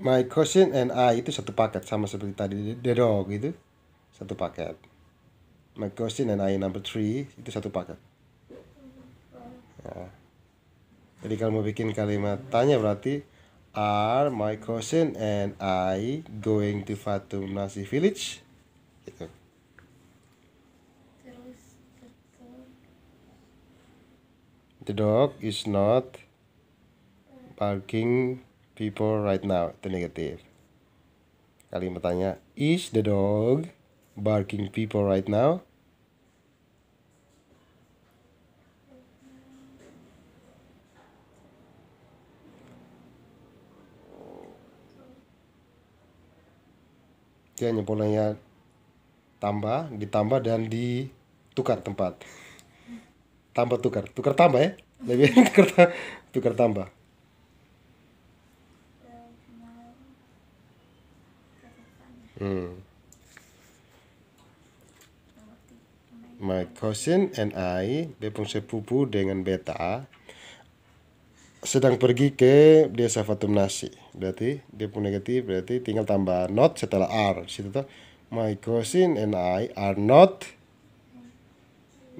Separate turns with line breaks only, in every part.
My cousin and I itu satu paket sama seperti tadi The Dog itu satu paket. My cousin and I number three itu satu paket. ya. Jadi kalau mau bikin kalimat tanya berarti Are my cousin and I going to Fatum Nasi Village? Gitu. the dog is not barking people right now itu negatif kalimatnya is the dog barking people right now dia hanya polanya tambah, ditambah dan ditukar tempat. Tambah tukar, tukar tambah ya. Lebih tukar tambah. Hmm. My cousin and I, Bepung sepupu dengan beta, sedang pergi ke desa Fatum Nasi. Berarti dia pun negatif, berarti tinggal tambah not setelah R. Situ tuh, my cousin and I are not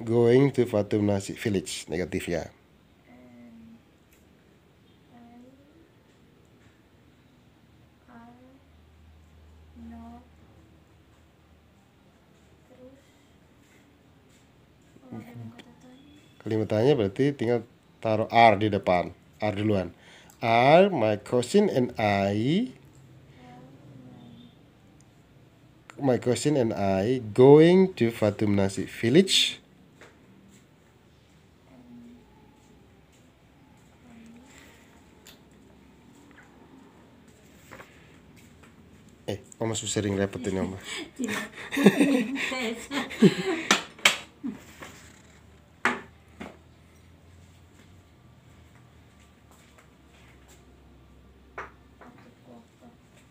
going to Fatum Nasi village. Negatif ya. Kalimatnya berarti tinggal taruh R di depan. R duluan. R, my cousin and I my cousin and I going to Fatum Nasi village Eh, oma susah sering repot ini, Mama.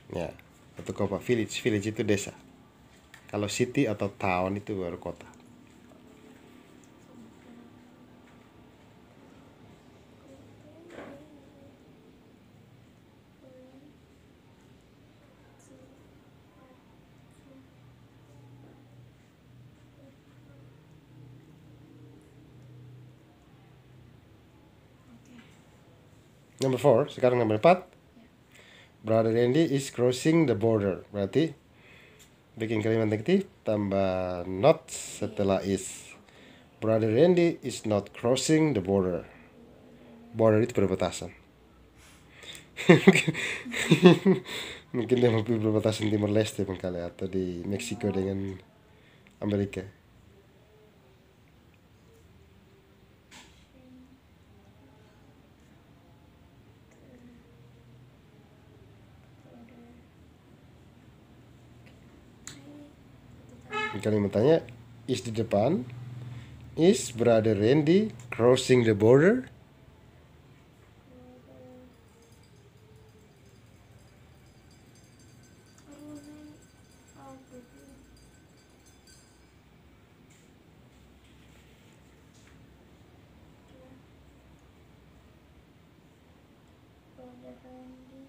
ya atau kota village village itu desa kalau city atau town itu baru kota Number four, sekarang nomor empat Brother Randy is crossing the border. Berarti bikin kalimat negatif tambah not setelah is. Brother Randy is not crossing the border. Border itu perbatasan. Mungkin dia mau perbatasan Timor Leste kali atau di Meksiko dengan Amerika. kalimatnya is di depan is brother Randy crossing the border Thank you.